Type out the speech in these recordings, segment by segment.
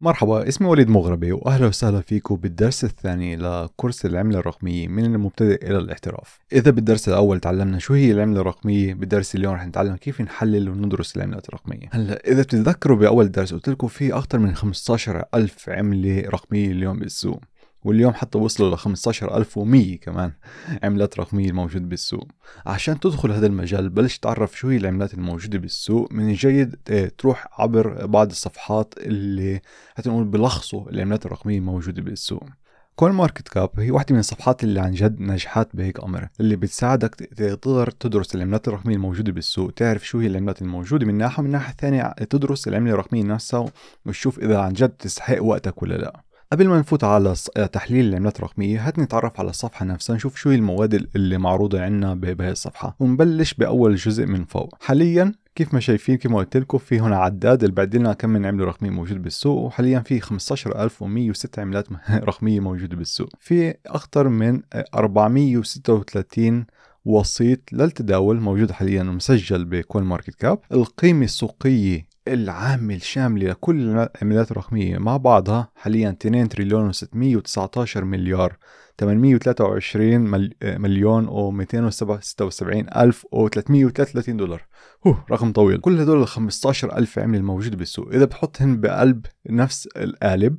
مرحبا اسمي وليد مغربي واهلا وسهلا فيكم بالدرس الثاني لكورس العملة الرقمية من المبتدئ الى الاحتراف اذا بالدرس الاول تعلمنا شو هي العملة الرقمية بالدرس اليوم رح نتعلم كيف نحلل وندرس العملات الرقمية هلا اذا بتتذكروا باول درس قلت لكم في اكثر من 15000 عملة رقمية اليوم بالسوق واليوم حتى وصلوا ل 15100 كمان عملات رقمية الموجودة بالسوق عشان تدخل هذا المجال بلش تعرف شو هي العملات الموجودة بالسوق من الجيد آه، تروح عبر بعض الصفحات اللي هتنقول بلخصوا العملات الرقمية الموجودة بالسوق كون ماركت كاب هي واحدة من الصفحات اللي عن جد نجحت بهيك أمر اللي بتساعدك تقدر تدرس العملات الرقمية الموجودة بالسوق تعرف شو هي العملات الموجودة من ناحية ومن ناحية ثانية تدرس العملة الرقمية نفسها وتشوف إذا عن جد تستحق وقتك ولا لأ قبل ما نفوت على آه، تحليل العملات الرقمية هات نتعرف على الصفحة نفسها نشوف شو هي المواد اللي معروضة عنا بهي الصفحة ونبلش بأول جزء من فوق حاليا كيف ما شايفين كما قلت لكم في هنا عداد اللي بعد لنا كم من عمله رقميه موجود بالسوق وحاليا في 15106 عملات رقميه موجوده بالسوق في اكثر من 436 وسيط للتداول موجود حاليا ومسجل بكون ماركت كاب القيمة السوقية العامة الشاملة لكل العملات الرقمية مع بعضها حاليا 2 تريليون و619 مليار 823 آه، مليون و 276 ألف و 333 دولار هو رقم طويل كل هدول ال 15 ألف عملة الموجودة بالسوق إذا بحطهن بقلب نفس القالب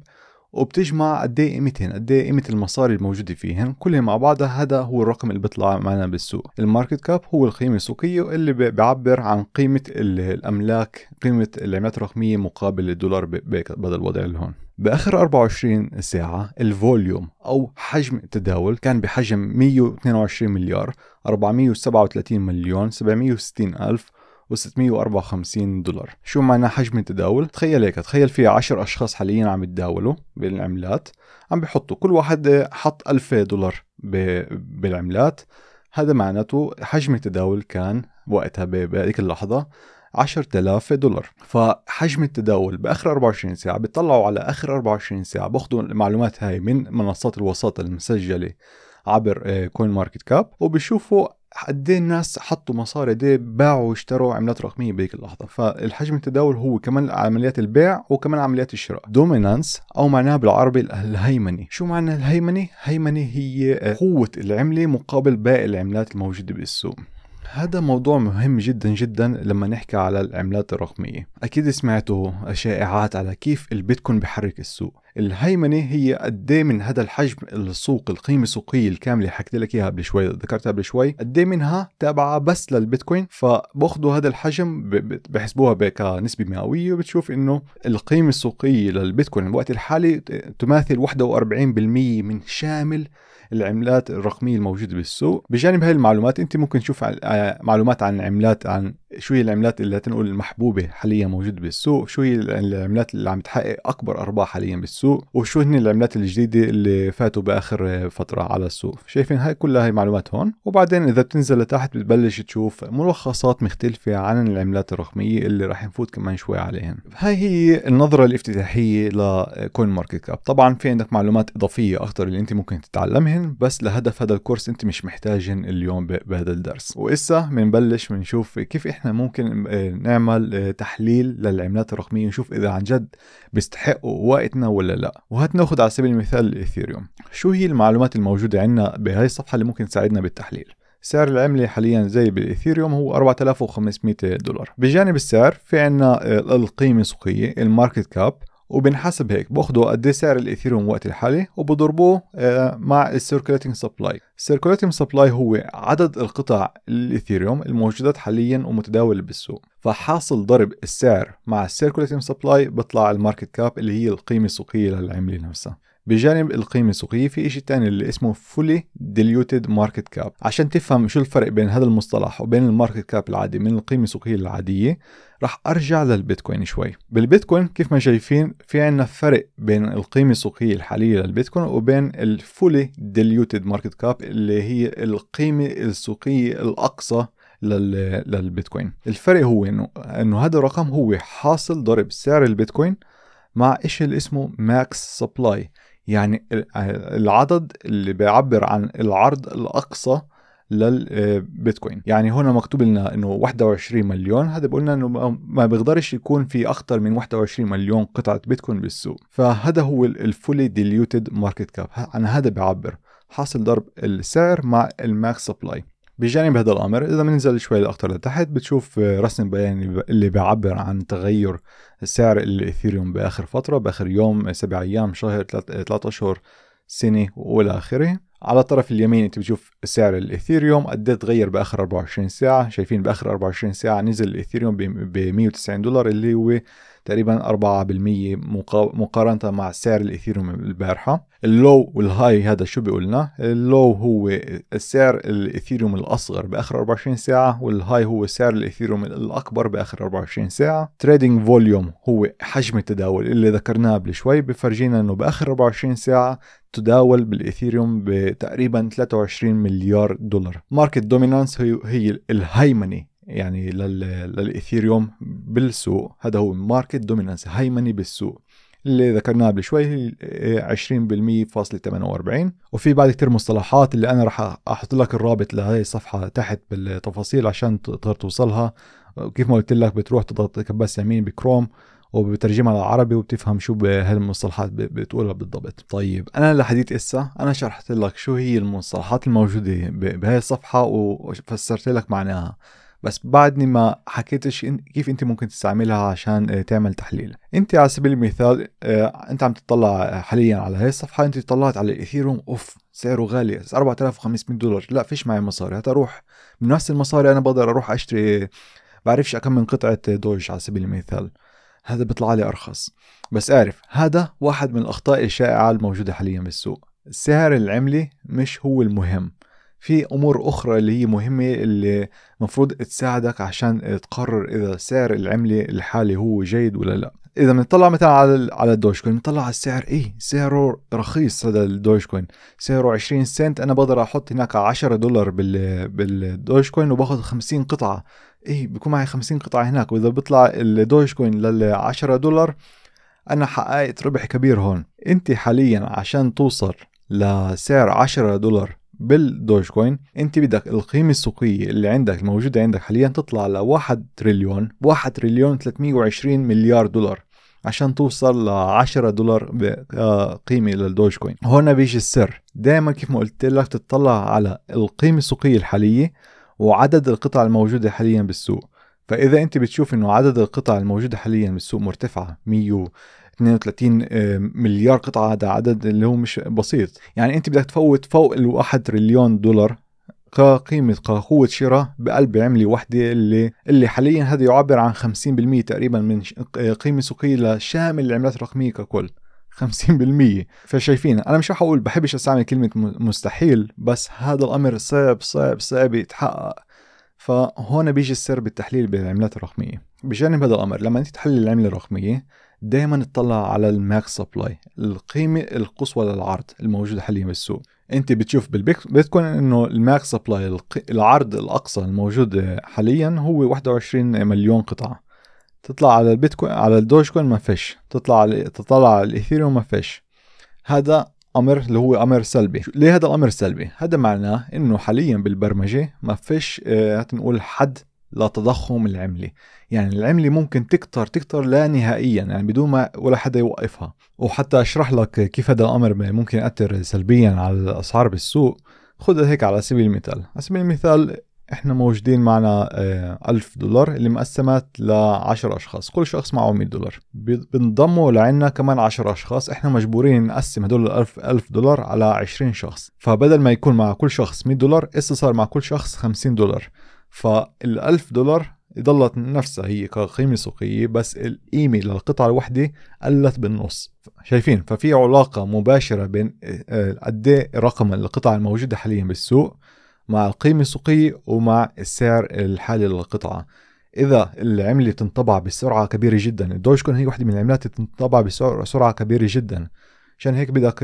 وبتجمع قد ايه قيمتهن قد ايه قيمه المصاري الموجوده فيهن كلهم مع بعضها هذا هو الرقم اللي بيطلع معنا بالسوق الماركت كاب هو القيمه السوقيه اللي بيعبر عن قيمه الاملاك قيمه العملات الرقميه مقابل الدولار بدل الوضع اللي هون باخر 24 ساعه الفوليوم او حجم التداول كان بحجم 122 مليار 437 مليون 760 الف و654 دولار شو معنى حجم التداول تخيل هيك تخيل في 10 اشخاص حاليا عم يتداولوا بالعملات عم بحطوا كل واحد حط 1000 دولار بالعملات هذا معناته حجم التداول كان وقتها بهذيك اللحظه 10000 دولار فحجم التداول باخر 24 ساعه بيطلعوا على اخر 24 ساعه باخذوا المعلومات هاي من منصات الوساطه المسجله عبر كوين ماركت كاب وبيشوفوا قد إيه الناس حطوا مصاري دي إيه باعوا واشتروا عملات رقميه بهيك اللحظه فالحجم التداول هو كمان عمليات البيع وكمان عمليات الشراء دومينانس او معناها بالعربي الهيمنه شو معنى الهيمنه هيمنه هي قوه العمله مقابل باقي العملات الموجوده بالسوق هذا موضوع مهم جدا جدا لما نحكي على العملات الرقمية أكيد سمعتوا شائعات على كيف البيتكوين بحرك السوق الهيمنة هي قد إيه من هذا الحجم السوق القيمة السوقية الكاملة حكيت لك إياها قبل شوي ذكرتها قبل شوي قد إيه منها تابعة بس للبيتكوين فباخذوا هذا الحجم بحسبوها كنسبة مئوية وبتشوف إنه القيمة السوقية للبيتكوين الوقت الحالي تماثل 41% من شامل العملات الرقميه الموجوده بالسوق بجانب هاي المعلومات انت ممكن تشوف آه، معلومات عن عملات عن شو هي العملات اللي تنقول المحبوبة حاليا موجودة بالسوق شو هي العملات اللي عم تحقق أكبر أرباح حاليا بالسوق وشو هن العملات الجديدة اللي فاتوا بآخر فترة على السوق شايفين هاي كلها هي معلومات هون وبعدين إذا بتنزل لتحت بتبلش تشوف ملخصات مختلفة عن العملات الرقمية اللي راح نفوت كمان شوي عليهن هاي هي النظرة الافتتاحية لكوين ماركت كاب طبعا في عندك معلومات إضافية أكثر اللي أنت ممكن تتعلمهن بس لهدف هذا الكورس أنت مش محتاجهن اليوم بهذا الدرس وإسا بنبلش بنشوف كيف نحن ممكن آه، نعمل آه، تحليل للعملات الرقمية ونشوف إذا عن جد بيستحقوا وقتنا ولا لا وهات ناخد على سبيل المثال الإثيريوم شو هي المعلومات الموجودة عندنا بهاي الصفحة اللي ممكن تساعدنا بالتحليل سعر العملة حاليا زي بالإثيريوم هو 4500 دولار بجانب السعر في عنا آه، القيمة السوقية الماركت كاب وبنحسب هيك باخذوا قد ايه سعر الايثيريوم وقت الحالي وبضربوه آه، مع السيركوليتنج سبلاي السيركوليتنج سبلاي هو عدد القطع الايثيريوم الموجودات حاليا ومتداولة بالسوق فحاصل ضرب السعر مع السيركوليتنج سبلاي بيطلع الماركت كاب اللي هي القيمة السوقية للعملة نفسها بجانب القيمة السوقية في شيء تاني اللي اسمه fully diluted market cap عشان تفهم شو الفرق بين هذا المصطلح وبين الماركت كاب العادي من القيمة السوقية العادية راح ارجع للبيتكوين شوي بالبيتكوين كيف ما شايفين في عندنا فرق بين القيمة السوقية الحالية للبيتكوين وبين الفولي ديليوتد ماركت كاب اللي هي القيمة السوقية الأقصى للبيتكوين الفرق هو انه انه هذا الرقم هو حاصل ضرب سعر البيتكوين مع ايش اللي اسمه ماكس سبلاي يعني العدد اللي بيعبر عن العرض الأقصى للبيتكوين آه، يعني هنا مكتوب لنا انه 21 مليون هذا بقولنا لنا انه ما بيقدرش يكون في اكثر من 21 مليون قطعه بيتكوين بالسوق فهذا هو الفولي ديليوتد ماركت كاب عن هذا بيعبر حاصل ضرب السعر مع الماكس سبلاي بجانب هذا الامر اذا بننزل شوي لاكثر لتحت بتشوف آه، رسم بياني اللي بيعبر عن تغير سعر الاثيريوم باخر فتره باخر يوم سبع ايام شهر ثلاث آه، اشهر سنه والى اخره على الطرف اليمين انت بتشوف سعر الاثيريوم قد إيه تغير باخر 24 ساعه شايفين باخر 24 ساعه نزل الاثيريوم ب 190 دولار اللي هو تقريبا 4% مقارنة مع سعر الإثيروم البارحة اللو والهاي هذا شو بيقولنا اللو هو سعر الإثيروم الأصغر بآخر 24 ساعة والهاي هو سعر الإثيروم الأكبر بآخر 24 ساعة تريدنج فوليوم هو حجم التداول اللي ذكرناه قبل شوي بفرجينا انه بآخر 24 ساعة تداول بالإثيريوم بتقريبا 23 مليار دولار ماركت دومينانس هي الهيمنة يعني للايثيريوم بالسوق هذا هو ماركت دومينانس هيمنه بالسوق اللي ذكرناه قبل شوي 20% فاصلة 48 وفي بعد كتير مصطلحات اللي انا راح احط لك الرابط لهي الصفحة تحت بالتفاصيل عشان تقدر توصلها كيف ما قلت لك بتروح تضغط كباس يمين بكروم وبترجمها للعربي وبتفهم شو هالمصطلحات بتقولها بالضبط طيب انا لحديت اسا انا شرحت لك شو هي المصطلحات الموجوده بهي الصفحه وفسرت لك معناها بس بعدني ما حكيتش كيف انت ممكن تستعملها عشان آه، تعمل تحليل انت على سبيل المثال آه، انت عم تطلع آه، حاليا على هاي الصفحه انت طلعت على الايثيروم اوف سعره غالي 4500 دولار لا فيش معي مصاري هات اروح بنفس المصاري انا بقدر اروح اشتري بعرفش كم من قطعه دوج على سبيل المثال هذا بيطلع لي ارخص بس اعرف هذا واحد من الاخطاء الشائعه الموجوده حاليا بالسوق سعر العمله مش هو المهم في امور اخرى اللي هي مهمه اللي المفروض تساعدك عشان تقرر اذا سعر العمله الحالي هو جيد ولا لا اذا بنطلع مثلا على على الدوج كوين بنطلع على السعر ايه سعره رخيص هذا الدوج كوين سعره 20 سنت انا بقدر احط هناك 10 دولار بال بالدوج كوين وباخذ 50 قطعه ايه بيكون معي 50 قطعه هناك واذا بيطلع الدوج كوين لل 10 دولار انا حققت ربح كبير هون انت حاليا عشان توصل لسعر 10 دولار بالدوج كوين انت بدك القيمه السوقيه اللي عندك الموجوده عندك حاليا تطلع ل 1 تريليون 1 تريليون 320 مليار دولار عشان توصل ل 10 دولار آه، قيمه للدوج كوين هون بيجي السر دائما كيف ما قلت لك تطلع على القيمه السوقيه الحاليه وعدد القطع الموجوده حاليا بالسوق فاذا انت بتشوف انه عدد القطع الموجوده حاليا بالسوق مرتفعه 100 32 آه، مليار قطعه هذا عدد اللي هو مش بسيط يعني انت بدك تفوت فوق ال1 تريليون دولار كقيمة كقوة شراء بقلب عملة واحدة اللي اللي حاليا هذا يعبر عن 50% تقريبا من آه، قيمة سوقية لشامل العملات الرقمية ككل 50% فشايفين انا مش رح اقول بحبش استعمل كلمة مستحيل بس هذا الامر صعب صعب صعب يتحقق فهون بيجي السر بالتحليل بالعملات الرقمية بجانب هذا الامر لما انت تحلل العملة الرقمية دايما اطلع على الماك سبلاي القيمة القصوى للعرض الموجودة حاليا بالسوق انت بتشوف بالبيتكوين انه الماك سبلاي العرض الاقصى الموجود حاليا هو 21 مليون قطعة تطلع على البيتكوين على الدوج كوين ما فيش تطلع على تطلع على الايثيريوم ما فيش هذا امر اللي هو امر سلبي ليه هذا الامر سلبي هذا معناه انه حاليا بالبرمجه ما فيش آه، هات نقول حد لتضخم العملة يعني العملة ممكن تكتر تكتر لا نهائيا يعني بدون ما ولا حدا يوقفها وحتى اشرح لك كيف هذا الامر ممكن يأثر سلبيا على الاسعار بالسوق خذها هيك على سبيل المثال على سبيل المثال احنا موجودين معنا آه، ألف دولار اللي مقسمات لعشر أشخاص كل شخص معه 100 دولار بنضموا لعنا كمان 10 أشخاص احنا مجبورين نقسم هدول الألف ألف دولار على 20 شخص فبدل ما يكون مع كل شخص 100 دولار اسا صار مع كل شخص 50 دولار فال1000 دولار ضلت نفسها هي كقيمة سوقية بس القيمة للقطعة الواحدة قلت بالنص شايفين ففي علاقة مباشرة بين آه، قد إيه رقم القطعة الموجودة حاليا بالسوق مع القيمة السوقية ومع السعر الحالي للقطعة إذا العملة تنطبع بسرعة كبيرة جدا الدوج كون هي واحدة من العملات اللي تنطبع بسرعة كبيرة جدا عشان هيك بدك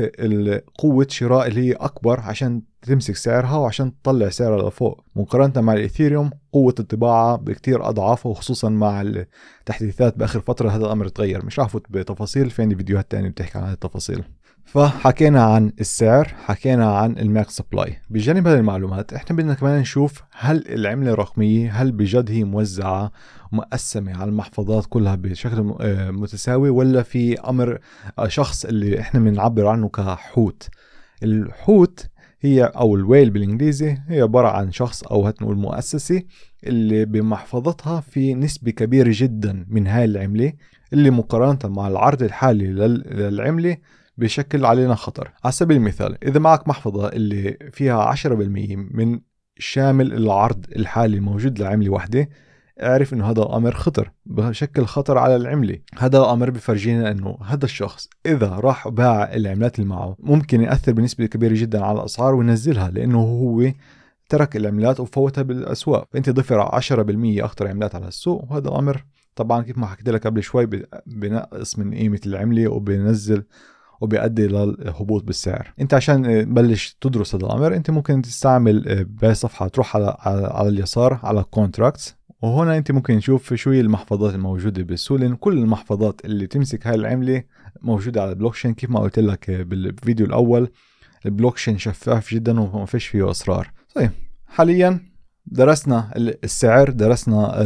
قوة شراء اللي هي أكبر عشان تمسك سعرها وعشان تطلع سعرها لفوق مقارنة مع الإثيريوم قوة الطباعة بكتير أضعاف وخصوصا مع التحديثات بآخر فترة هذا الأمر تغير مش رح أفوت بتفاصيل فين فيديوهات تانية بتحكي عن هذه التفاصيل فحكينا عن السعر حكينا عن الماك سبلاي بجانب هذه المعلومات احنا بدنا كمان نشوف هل العملة الرقمية هل بجد هي موزعة مقسمة على المحفظات كلها بشكل آه، متساوي ولا في امر آه، شخص اللي احنا بنعبر عنه كحوت الحوت هي او الويل بالانجليزي هي عبارة عن شخص او هتنقول مؤسسة اللي بمحفظتها في نسبة كبيرة جدا من هاي العملة اللي مقارنة مع العرض الحالي للعملة بشكل علينا خطر على سبيل المثال إذا معك محفظة اللي فيها 10% من شامل العرض الحالي الموجود لعملة واحدة اعرف انه هذا الامر خطر بشكل خطر على العمله هذا الامر بفرجينا انه هذا الشخص اذا راح باع العملات اللي معه ممكن ياثر بنسبه كبيره جدا على الاسعار وينزلها لانه هو ترك العملات وفوتها بالاسواق فانت ضفر 10% اخطر عملات على السوق وهذا الامر طبعا كيف ما حكيت لك قبل شوي بنقص من قيمه العمله وبنزل وبيؤدي للهبوط بالسعر انت عشان آه، تبلش تدرس هذا الامر انت ممكن تستعمل آه، باي صفحه تروح على على اليسار على كونتراكتس وهنا انت ممكن تشوف شو هي المحفظات الموجوده بالسوق لان كل المحفظات اللي تمسك هاي العمله موجوده على البلوكشين كيف ما قلت لك آه، بالفيديو الاول البلوكشين شفاف جدا وما فيش فيه اسرار طيب حاليا درسنا السعر درسنا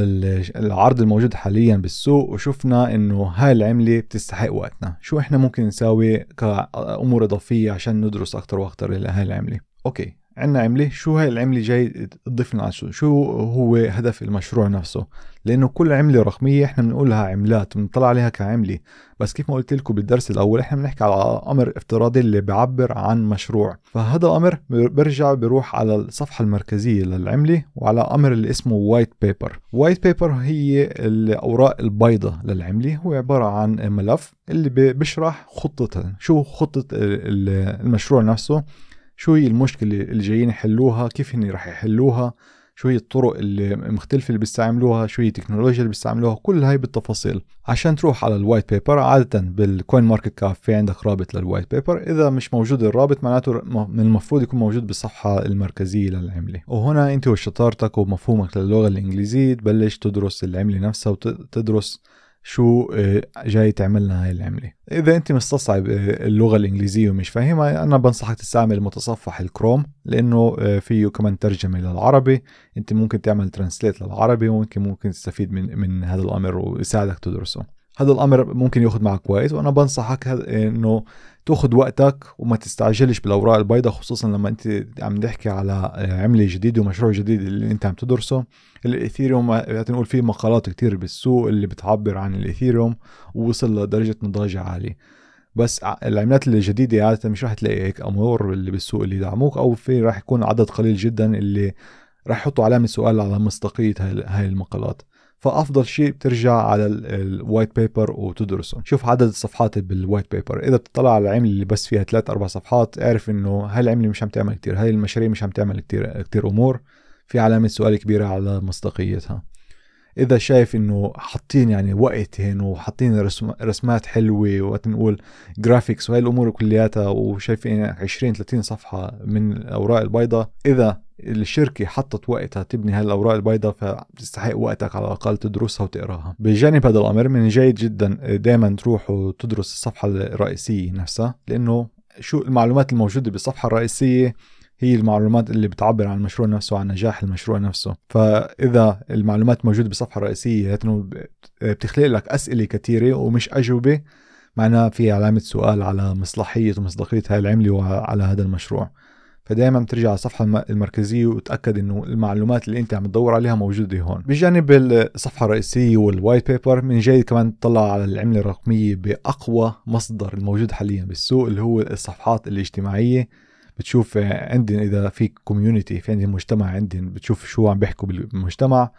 العرض الموجود حاليا بالسوق وشفنا انه هاي العملة بتستحق وقتنا شو احنا ممكن نساوي كأمور اضافية عشان ندرس اكتر واكتر لهاي العملة اوكي عندنا عمله شو هاي العمله جاي تضيف لنا شو شو هو هدف المشروع نفسه لانه كل عمله رقميه احنا بنقولها عملات بنطلع عليها كعمله بس كيف ما قلت لكم بالدرس الاول احنا بنحكي على امر افتراضي اللي بيعبر عن مشروع فهذا الامر برجع بروح على الصفحه المركزيه للعمله وعلى امر اللي اسمه وايت بيبر وايت بيبر هي الاوراق البيضاء للعمله هو عباره عن ملف اللي بيشرح خطتها شو خطه المشروع نفسه شو هي المشكلة اللي جايين يحلوها كيف هن رح يحلوها شو هي الطرق المختلفة اللي بيستعملوها شو هي التكنولوجيا اللي بيستعملوها كل هاي بالتفاصيل عشان تروح على الوايت بيبر عادة بالكوين ماركت كاب في عندك رابط للوايت بيبر إذا مش موجود الرابط معناته من المفروض يكون موجود بالصفحة المركزية للعملة وهنا أنت وشطارتك ومفهومك للغة الإنجليزية تبلش تدرس العملة نفسها وتدرس شو آه، جاي تعمل لنا هاي العمله اذا انت مستصعب آه، اللغه الانجليزيه ومش فاهمها انا بنصحك تستعمل متصفح الكروم لانه آه، فيه كمان ترجمه للعربي انت ممكن تعمل ترانسليت للعربي وممكن ممكن تستفيد من من هذا الامر ويساعدك تدرسه هذا الامر ممكن ياخذ معك وقت وانا بنصحك انه تاخذ وقتك وما تستعجلش بالاوراق البيضاء خصوصا لما انت عم نحكي على عمله جديده ومشروع جديد اللي انت عم تدرسه الايثيريوم نقول في مقالات كتير بالسوق اللي بتعبر عن الايثيريوم ووصل لدرجه نضاجه عاليه بس العملات الجديدة عادة مش راح تلاقي هيك أمور اللي بالسوق اللي يدعموك أو في راح يكون عدد قليل جدا اللي راح يحطوا علامة سؤال على مصداقية هاي المقالات فافضل شيء بترجع على الوايت بيبر وتدرسه شوف عدد الصفحات بالوايت بيبر اذا بتطلع على العمله اللي بس فيها ثلاث اربع صفحات اعرف انه هاي العمله مش عم تعمل كثير هاي المشاريع مش عم تعمل كثير كثير امور في علامه سؤال كبيره على مصداقيتها اذا شايف انه حاطين يعني وقت هنا وحاطين رسم رسمات حلوه وقت نقول جرافيكس وهي الامور كلياتها وشايفين 20 يعني 30 صفحه من الاوراق البيضاء اذا الشركه حطت وقتها تبني هالاوراق البيضاء فبتستحق وقتك على الاقل تدرسها وتقراها بجانب هذا الامر من جيد جدا دائما تروح وتدرس الصفحه الرئيسيه نفسها لانه شو المعلومات الموجوده بالصفحه الرئيسيه هي المعلومات اللي بتعبر عن المشروع نفسه عن نجاح المشروع نفسه فاذا المعلومات موجوده بالصفحه الرئيسيه بتخلق لك اسئله كثيره ومش اجوبه معناها في علامه سؤال على مصلحيه ومصداقيه هاي العمله وعلى هذا المشروع فدائما بترجع على الصفحه المركزيه وتاكد انه المعلومات اللي انت عم تدور عليها موجوده هون بجانب الصفحه الرئيسيه والوايت بيبر من جيد كمان تطلع على العمله الرقميه باقوى مصدر الموجود حاليا بالسوق اللي هو الصفحات الاجتماعيه بتشوف عندن اذا في كوميونتي في عندن مجتمع عندن بتشوف شو عم بيحكوا بالمجتمع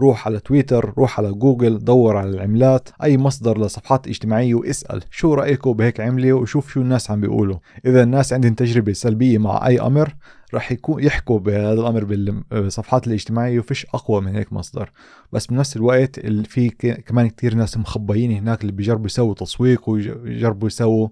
روح على تويتر روح على جوجل دور على العملات اي مصدر لصفحات اجتماعيه واسال شو رايكم بهيك عمله وشوف شو الناس عم بيقولوا اذا الناس عندهم تجربه سلبيه مع اي امر رح يكون يحكوا بهذا الامر بالصفحات الاجتماعيه وفيش اقوى من هيك مصدر بس بنفس الوقت في كمان كثير ناس مخبيين هناك اللي بيجربوا يسووا تسويق ويجربوا يسووا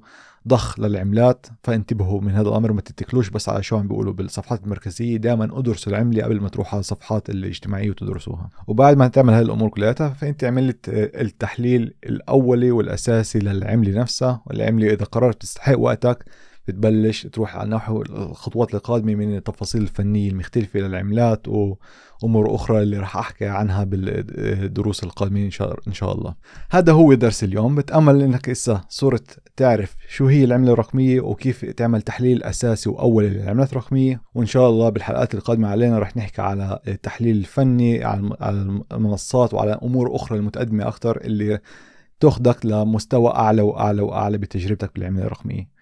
ضخ للعملات فانتبهوا من هذا الامر ما تتكلوش بس على شو عم بيقولوا بالصفحات المركزيه دائما ادرسوا العمله قبل ما تروحوا على الصفحات الاجتماعيه وتدرسوها وبعد ما تعمل هاي الامور كلياتها فانت عملت آه، التحليل الاولي والاساسي للعمله نفسها والعمله اذا قررت تستحق وقتك بتبلش تروح على نحو الخطوات القادمة من التفاصيل الفنية المختلفة للعملات وأمور أخرى اللي راح أحكي عنها بالدروس القادمة إن شاء الله هذا هو درس اليوم بتأمل أنك إسا صرت تعرف شو هي العملة الرقمية وكيف تعمل تحليل أساسي وأول للعملات الرقمية وإن شاء الله بالحلقات القادمة علينا راح نحكي على التحليل الفني على المنصات وعلى أمور أخرى المتقدمة أكثر اللي تاخدك لمستوى أعلى وأعلى وأعلى بتجربتك بالعملة الرقمية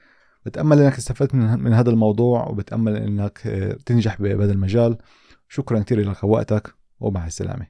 بتأمل انك استفدت من, من هذا الموضوع وبتأمل انك آه، تنجح بهذا المجال شكرا كثير لك وقتك ومع السلامه